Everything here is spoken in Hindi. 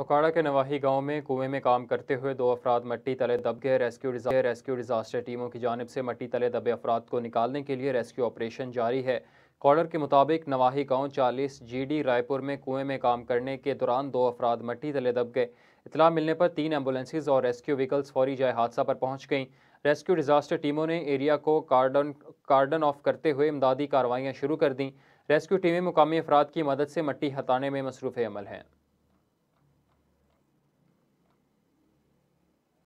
ओकाड़ा के नवाही गांव में कुएं में काम करते हुए दो अफराद मट्टी तले दब गए रेस्क्यू डिजा रेस्क्यू डिजास्टर टीमों की जानब से मट्टी तले दबे अफराद को निकालने के लिए रेस्क्यू ऑपरेशन जारी है कॉर्डर के मुताबिक नवाही गांव 40 जीडी रायपुर में कुएं में काम करने के दौरान दो अफराद मट्टी तले दब गए इतला मिलने पर तीन एम्बुलेंसेज और रेस्क्यू व्हीकल्स फौरी जाए हादसा पर पहुंच गईं रेस्क्यू डिजास्टर टीमों ने एरिया को कार्डन कार्डन ऑफ करते हुए इमदादी कार्रवाइयाँ शुरू कर दीं रेस्क्यू टीमें मुकामी अफराद की मदद से मट्टी हटाने में मसरूफ़ अमल हैं